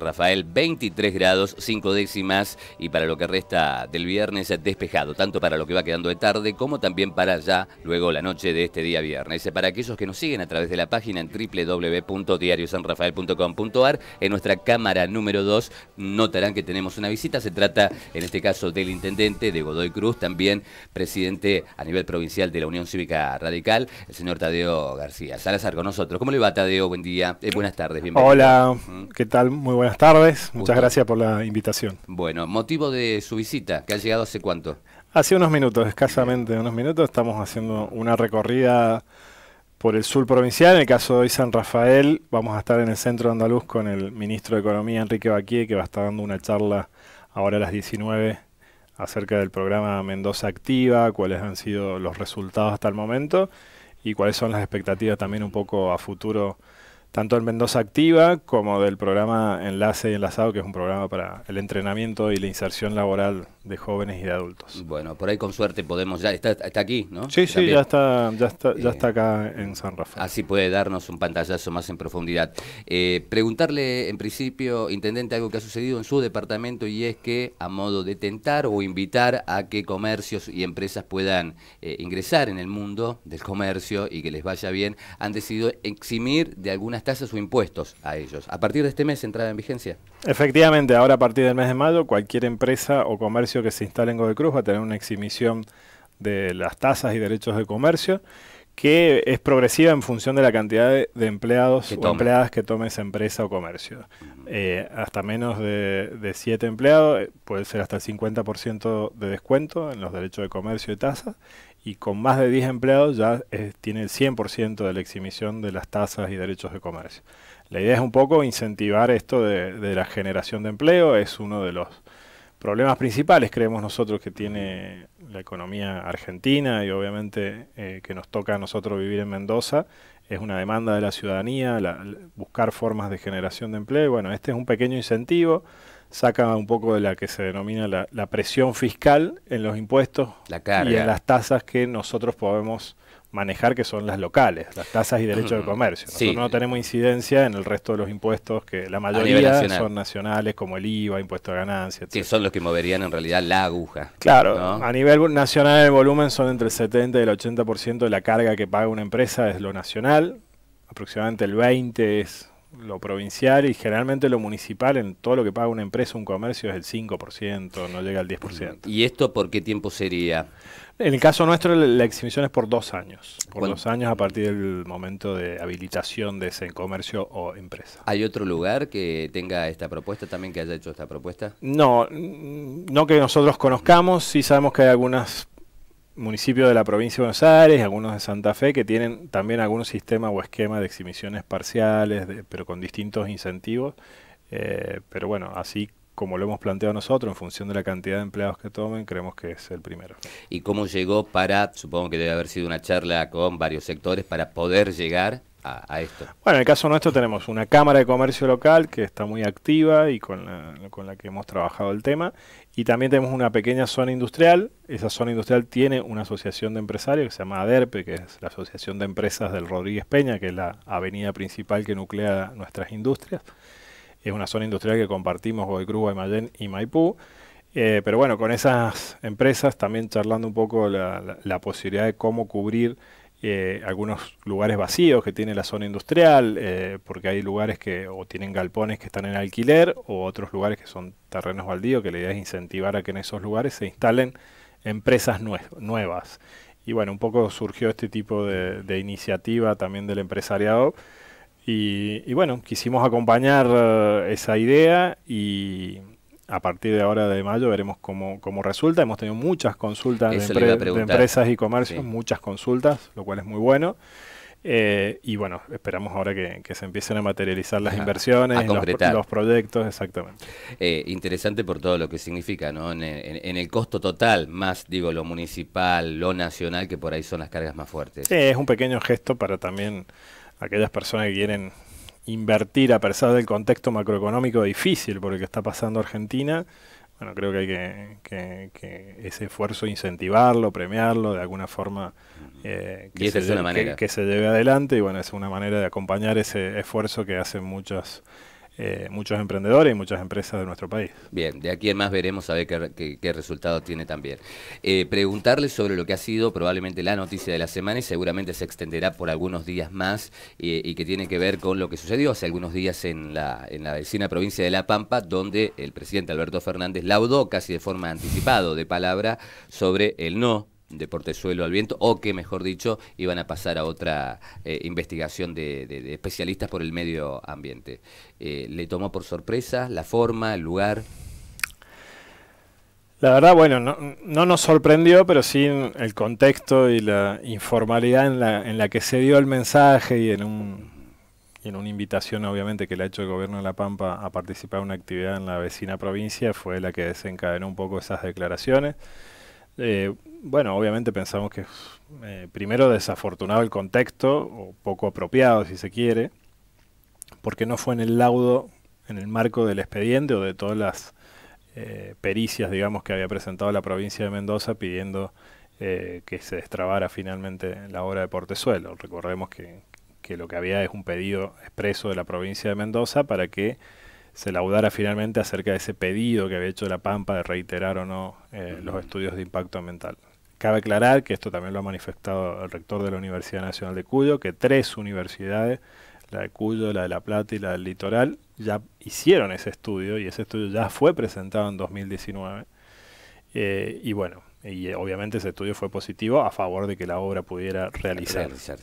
Rafael 23 grados, 5 décimas y para lo que resta del viernes despejado, tanto para lo que va quedando de tarde como también para ya luego la noche de este día viernes. Para aquellos que nos siguen a través de la página en www.diariosanrafael.com.ar, en nuestra cámara número 2 notarán que tenemos una visita, se trata en este caso del intendente de Godoy Cruz, también presidente a nivel provincial de la Unión Cívica Radical, el señor Tadeo García. Salazar con nosotros. ¿Cómo le va Tadeo? Buen día, eh, buenas tardes, bienvenido. Hola, ¿qué tal? Muy buenas Buenas tardes, muchas gracias por la invitación. Bueno, motivo de su visita, que ha llegado hace cuánto? Hace unos minutos, escasamente unos minutos, estamos haciendo una recorrida por el sur provincial. En el caso de hoy San Rafael, vamos a estar en el centro andaluz con el ministro de Economía, Enrique Baquier, que va a estar dando una charla ahora a las 19 acerca del programa Mendoza Activa, cuáles han sido los resultados hasta el momento y cuáles son las expectativas también un poco a futuro tanto en Mendoza Activa como del programa Enlace y Enlazado, que es un programa para el entrenamiento y la inserción laboral de jóvenes y de adultos. Bueno, por ahí con suerte podemos, ya está, aquí, ¿no? Sí, sí, ya está, ya, está, ya eh, está acá en San Rafael. Así puede darnos un pantallazo más en profundidad. Eh, preguntarle en principio, intendente, algo que ha sucedido en su departamento y es que a modo de tentar o invitar a que comercios y empresas puedan eh, ingresar en el mundo del comercio y que les vaya bien, han decidido eximir de algunas tasas o impuestos a ellos. A partir de este mes entrada en vigencia. Efectivamente, ahora a partir del mes de mayo cualquier empresa o comercio que se instale en Godoy Cruz, va a tener una exhibición de las tasas y derechos de comercio que es progresiva en función de la cantidad de, empleados o empleadas que tome esa empresa o comercio. Eh, hasta menos de 7 empleados eh, puede ser hasta el 50% de descuento en los derechos de comercio y tasas, y con más de 10 empleados ya tiene el 100% de la exhibición de las tasas y derechos de comercio. La idea es un poco incentivar esto de la generación de empleo, es uno de los problemas principales, creemos nosotros, que tiene la economía argentina y obviamente eh, que nos toca a nosotros vivir en Mendoza, es una demanda de la ciudadanía, buscar formas de generación de empleo. Bueno, este es un pequeño incentivo, saca un poco de la que se denomina la, presión fiscal en los impuestos y en las tasas que nosotros podemos manejar, que son las locales, las tasas y derechos de comercio. Nosotros no tenemos incidencia en el resto de los impuestos, que la mayoría son nacionales, como el IVA, impuesto a ganancias, Que son los que moverían en realidad la aguja. Claro, a nivel nacional el volumen son entre el 70 y el 80% de la carga que paga una empresa es lo nacional, aproximadamente el 20 es lo provincial y generalmente lo municipal en todo lo que paga una empresa, un comercio es el 5%, no llega al 10%. ¿Y esto por qué tiempo sería? En el caso nuestro la exhibición es por dos años, por dos años a partir del momento de habilitación de ese comercio o empresa. ¿Hay otro lugar que tenga esta propuesta también, que haya hecho esta propuesta? No, no que nosotros conozcamos, sí sabemos que hay algunas municipios de la provincia de Buenos Aires, algunos de Santa Fe, que tienen también algún sistema o esquema de exhibiciones parciales, pero con distintos incentivos. Eh, pero bueno, así como lo hemos planteado nosotros, en función de la cantidad de empleados que tomen, creemos que es el primero. ¿Y cómo llegó para, supongo que debe haber sido una charla con varios sectores, para poder llegar a, esto? Bueno, en el caso nuestro tenemos una Cámara de Comercio Local que está muy activa y con la, que hemos trabajado el tema. Y también tenemos una pequeña zona industrial. Esa zona industrial tiene una asociación de empresarios que se llama ADERPE, que es la Asociación de Empresas del Rodríguez Peña, que es la avenida principal que nuclea nuestras industrias. Es una zona industrial que compartimos Goy Cruz, Guaymallén y Maipú. Eh, pero bueno, con esas empresas también charlando un poco la posibilidad de cómo cubrir eh, algunos lugares vacíos que tiene la zona industrial, eh, porque hay lugares que o tienen galpones que están en alquiler o otros lugares que son terrenos baldíos, que la idea es incentivar a que en esos lugares se instalen empresas nuevas. Y bueno, un poco surgió este tipo de, iniciativa también del empresariado. Y, bueno, quisimos acompañar eh, esa idea y, a partir de ahora de mayo veremos cómo, cómo resulta. Hemos tenido muchas consultas de, empresas y comercios, muchas consultas, lo cual es muy bueno. Eh, y bueno, esperamos ahora que, se empiecen a materializar las inversiones, los, los, proyectos, exactamente. Eh, interesante por todo lo que significa, ¿no? En, en, el costo total, más digo lo municipal, lo nacional, que por ahí son las cargas más fuertes. Sí, es un pequeño gesto para también aquellas personas que quieren invertir a pesar del contexto macroeconómico difícil por el que está pasando Argentina, bueno, creo que hay que, ese esfuerzo incentivarlo, premiarlo de alguna forma eh, que, se, que, se lleve adelante y bueno, es una manera de acompañar ese esfuerzo que hacen muchas eh, muchos emprendedores y muchas empresas de nuestro país. Bien, de aquí en más veremos a ver qué, resultado tiene también. Eh, preguntarle sobre lo que ha sido probablemente la noticia de la semana y seguramente se extenderá por algunos días más eh, y que tiene que ver con lo que sucedió hace algunos días en la, en la vecina provincia de La Pampa, donde el presidente Alberto Fernández laudó casi de forma anticipada de palabra sobre el no deporte suelo al viento, o que mejor dicho, iban a pasar a otra eh, investigación de, especialistas por el medio ambiente. Eh, ¿Le tomó por sorpresa la forma, el lugar? La verdad, bueno, no, nos sorprendió, pero sí el contexto y la informalidad en la, en la que se dio el mensaje y en, un, en una invitación, obviamente, que le ha hecho el gobierno de La Pampa a participar en una actividad en la vecina provincia, fue la que desencadenó un poco esas declaraciones. Eh, bueno, obviamente pensamos que eh, primero desafortunado el contexto, o poco apropiado si se quiere, porque no fue en el laudo, en el marco del expediente o de todas las eh, pericias, digamos, que había presentado la provincia de Mendoza pidiendo eh, que se destrabara finalmente la obra de Portezuelo. Recordemos que, lo que había es un pedido expreso de la provincia de Mendoza para que se laudara finalmente acerca de ese pedido que había hecho la Pampa de reiterar o no los estudios de impacto ambiental. Cabe aclarar que esto también lo ha manifestado el rector de la Universidad Nacional de Cuyo, que tres universidades, la de Cuyo, la de La Plata y la del Litoral, ya hicieron ese estudio y ese estudio ya fue presentado en 2019. Eh, y bueno, y obviamente ese estudio fue positivo a favor de que la obra pudiera realizarse.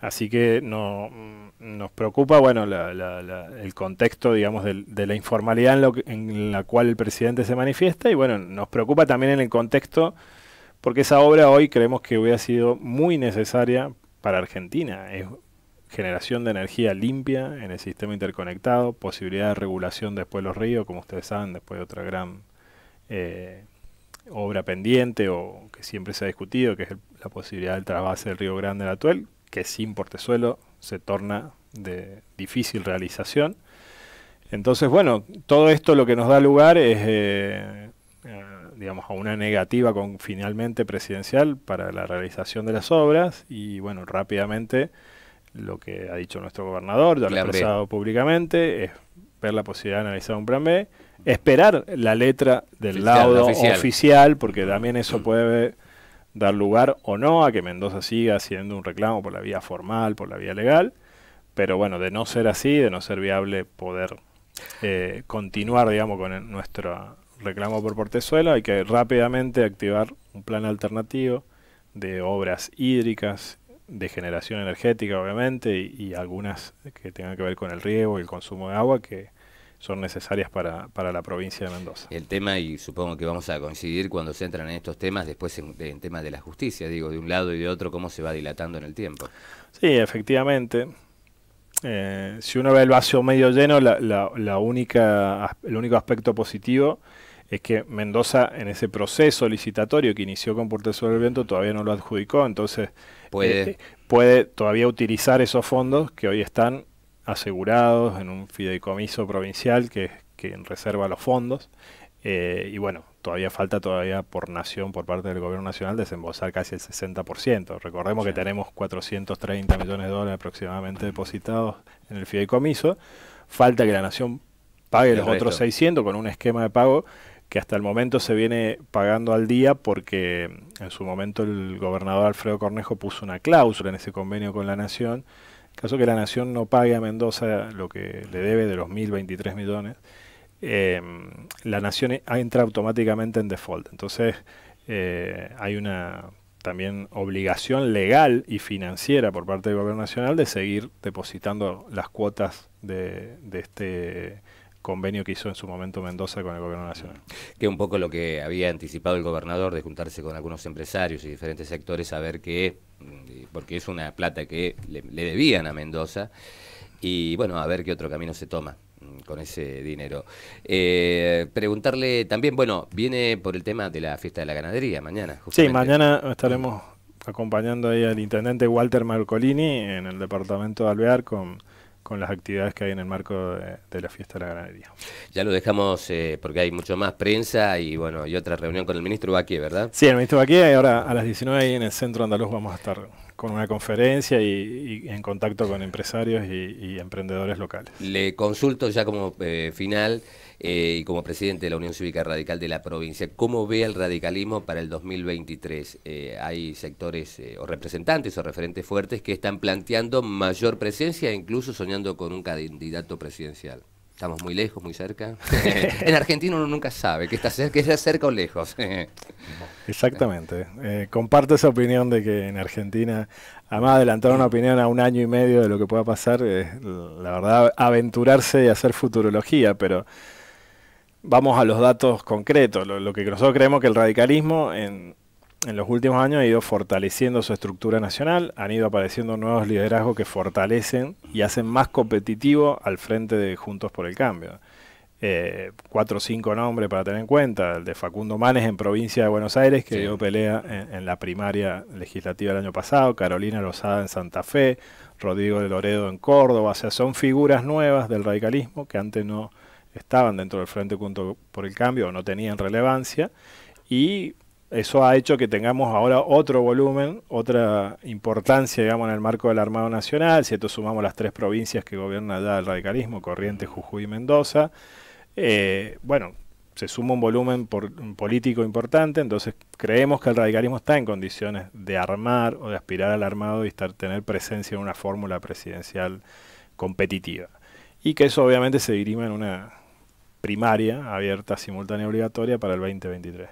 Así que no, nos preocupa bueno, el contexto digamos, de, la informalidad en, lo en la cual el presidente se manifiesta y bueno, nos preocupa también en el contexto porque esa obra hoy creemos que hubiera sido muy necesaria para Argentina. Es generación de energía limpia en el sistema interconectado, posibilidad de regulación después de los ríos, como ustedes saben, después de otra gran eh, obra pendiente o que siempre se ha discutido, que es la posibilidad del trasvase del río Grande la Atuel, que sin portezuelo se torna de difícil realización. Entonces, bueno, todo esto lo que nos da lugar es eh, digamos, a una negativa con, finalmente presidencial para la realización de las obras y bueno, rápidamente lo que ha dicho nuestro gobernador, ya lo ha expresado públicamente, es ver la posibilidad de analizar un plan B, esperar la letra del laudo oficial. porque también eso puede dar lugar o no a que Mendoza siga haciendo un reclamo por la vía formal, por la vía legal, pero bueno, de no ser así, de no ser viable poder eh, continuar, digamos, con nuestra reclamo por Portezuela, hay que rápidamente activar un plan alternativo de obras hídricas, de generación energética obviamente, y, algunas que tengan que ver con el riego y el consumo de agua que son necesarias para, la provincia de Mendoza. El tema, y supongo que vamos a coincidir cuando se entran en estos temas, después en, temas de la justicia, digo, de un lado y de otro, cómo se va dilatando en el tiempo. Sí, efectivamente. Eh, si uno ve el vacío medio lleno, la, la, la única, el único aspecto positivo es que Mendoza en ese proceso licitatorio que inició con Puerto sobre el Viento todavía no lo adjudicó, entonces eh, puede. todavía utilizar esos fondos que hoy están asegurados en un fideicomiso provincial que, que reserva los fondos. Eh, y bueno, todavía falta todavía por nación, por parte del gobierno nacional, desembolsar casi el 60%. Recordemos que tenemos 430 millones de dólares aproximadamente depositados en el fideicomiso. Falta que la nación pague los otros 600 con un esquema de pago que hasta el momento se viene pagando al día porque en su momento el gobernador Alfredo Cornejo puso una cláusula en ese convenio con la Nación, caso que la Nación no pague a Mendoza lo que le debe de los 1.023 millones, em, la Nación entra automáticamente en default. Entonces eh, hay una también obligación legal y financiera por parte del Gobierno Nacional de seguir depositando las cuotas de, de este convenio que hizo en su momento Mendoza con el gobierno nacional. Que un poco lo que había anticipado el gobernador de juntarse con algunos empresarios y diferentes sectores a ver qué, mm, porque es una plata que le, debían a Mendoza, y bueno, a ver qué otro camino se toma mm, con ese dinero. Eh, preguntarle también, bueno, viene por el tema de la fiesta de la ganadería mañana. Sí, mañana estaremos acompañando ahí al intendente Walter Marcolini en el departamento de Alvear con con las actividades que hay en el marco de, la fiesta de la ganadería. Ya lo dejamos eh, porque hay mucho más prensa y bueno, y otra reunión con el ministro Baquie, ¿verdad? Sí, el ministro y ahora a las 19 en el centro andaluz vamos a estar con una conferencia y, en contacto con empresarios y, emprendedores locales. Le consulto ya como eh, final. Eh, y como presidente de la Unión Cívica Radical de la provincia. ¿Cómo ve el radicalismo para el 2023? Eh, hay sectores eh, o representantes o referentes fuertes que están planteando mayor presencia, incluso soñando con un candidato presidencial. Estamos muy lejos, muy cerca. en Argentina uno nunca sabe que está cerca, que o lejos. Exactamente. comparto esa opinión de que en Argentina, además adelantar una opinión a un año y medio de lo que pueda pasar, la verdad, aventurarse y hacer futurología, pero vamos a los datos concretos. Lo, que nosotros creemos que el radicalismo en, los últimos años ha ido fortaleciendo su estructura nacional, han ido apareciendo nuevos liderazgos que fortalecen y hacen más competitivo al frente de Juntos por el Cambio. Eh, cuatro o cinco nombres para tener en cuenta, el de Facundo Manes en provincia de Buenos Aires, que dio pelea en, la primaria legislativa el año pasado, Carolina Lozada en Santa Fe, Rodrigo de Loredo en Córdoba, o sea, son figuras nuevas del radicalismo que antes no, estaban dentro del Frente Junto por el Cambio o no tenían relevancia y eso ha hecho que tengamos ahora otro volumen, otra importancia, digamos, en el marco del Armado Nacional, si esto sumamos las tres provincias que gobierna ya el radicalismo, Corrientes, Jujuy y Mendoza, eh, bueno, se suma un volumen político importante, entonces creemos que el radicalismo está en condiciones de armar o de aspirar al armado y estar, tener presencia en una fórmula presidencial competitiva. Y que eso obviamente se dirima en una primaria abierta, simultánea, obligatoria para el 2023.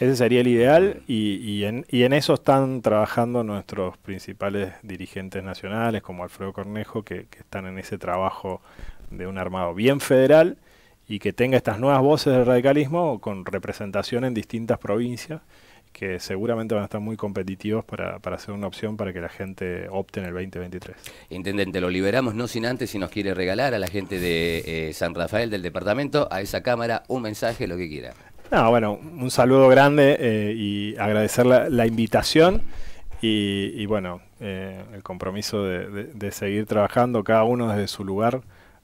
Ese sería el ideal y, en, eso están trabajando nuestros principales dirigentes nacionales, como Alfredo Cornejo, que, que están en ese trabajo de un armado bien federal y que tenga estas nuevas voces del radicalismo con representación en distintas provincias que seguramente van a estar muy competitivos para, para ser una opción para que la gente opte en el 2023. Intendente, lo liberamos no sin antes si nos quiere regalar a la gente de eh, San Rafael del departamento, a esa cámara, un mensaje, lo que quiera. No, bueno, un saludo grande eh, y agradecer la, invitación y, bueno, eh, el compromiso de, de seguir trabajando cada uno desde su lugar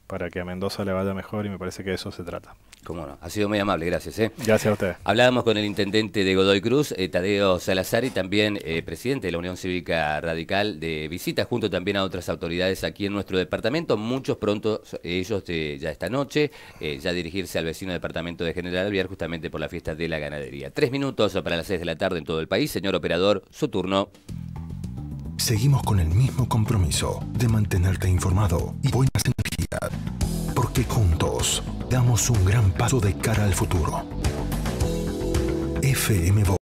para que a Mendoza le vaya mejor y me parece que de eso se trata. Cómo no, ha sido muy amable, gracias. Eh. Gracias a usted. Hablábamos con el intendente de Godoy Cruz, eh, Tadeo Salazar, y también eh, presidente de la Unión Cívica Radical, de visita junto también a otras autoridades aquí en nuestro departamento. Muchos pronto, ellos ya esta noche, ya dirigirse al vecino departamento de General Alviar, justamente por la fiesta de la ganadería. Tres minutos para las seis de la tarde en todo el país. Señor operador, su turno. Seguimos con el mismo compromiso de mantenerte informado y buenas energías. Que juntos damos un gran paso de cara al futuro. FM